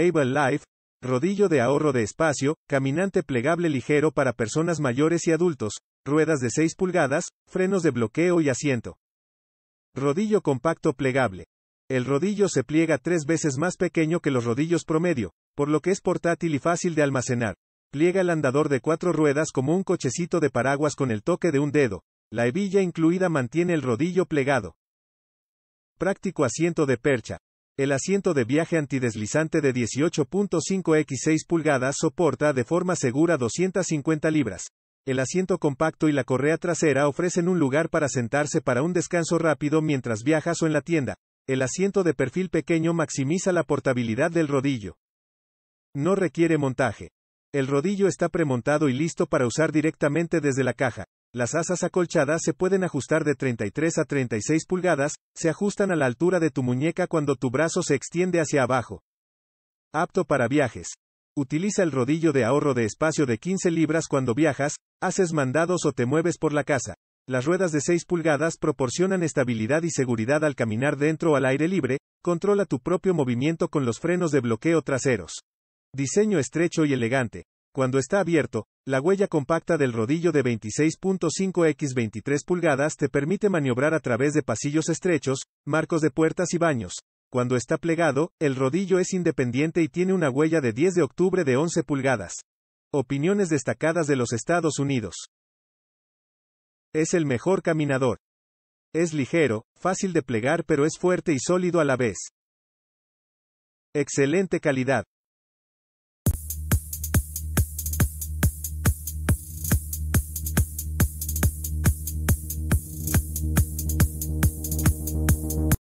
Able Life, rodillo de ahorro de espacio, caminante plegable ligero para personas mayores y adultos, ruedas de 6 pulgadas, frenos de bloqueo y asiento. Rodillo compacto plegable. El rodillo se pliega tres veces más pequeño que los rodillos promedio, por lo que es portátil y fácil de almacenar. Pliega el andador de cuatro ruedas como un cochecito de paraguas con el toque de un dedo. La hebilla incluida mantiene el rodillo plegado. Práctico asiento de percha. El asiento de viaje antideslizante de 18.5 x 6 pulgadas soporta de forma segura 250 libras. El asiento compacto y la correa trasera ofrecen un lugar para sentarse para un descanso rápido mientras viajas o en la tienda. El asiento de perfil pequeño maximiza la portabilidad del rodillo. No requiere montaje. El rodillo está premontado y listo para usar directamente desde la caja. Las asas acolchadas se pueden ajustar de 33 a 36 pulgadas, se ajustan a la altura de tu muñeca cuando tu brazo se extiende hacia abajo. Apto para viajes. Utiliza el rodillo de ahorro de espacio de 15 libras cuando viajas, haces mandados o te mueves por la casa. Las ruedas de 6 pulgadas proporcionan estabilidad y seguridad al caminar dentro o al aire libre, controla tu propio movimiento con los frenos de bloqueo traseros. Diseño estrecho y elegante. Cuando está abierto, la huella compacta del rodillo de 26.5 x 23 pulgadas te permite maniobrar a través de pasillos estrechos, marcos de puertas y baños. Cuando está plegado, el rodillo es independiente y tiene una huella de 10 de octubre de 11 pulgadas. Opiniones destacadas de los Estados Unidos. Es el mejor caminador. Es ligero, fácil de plegar pero es fuerte y sólido a la vez. Excelente calidad.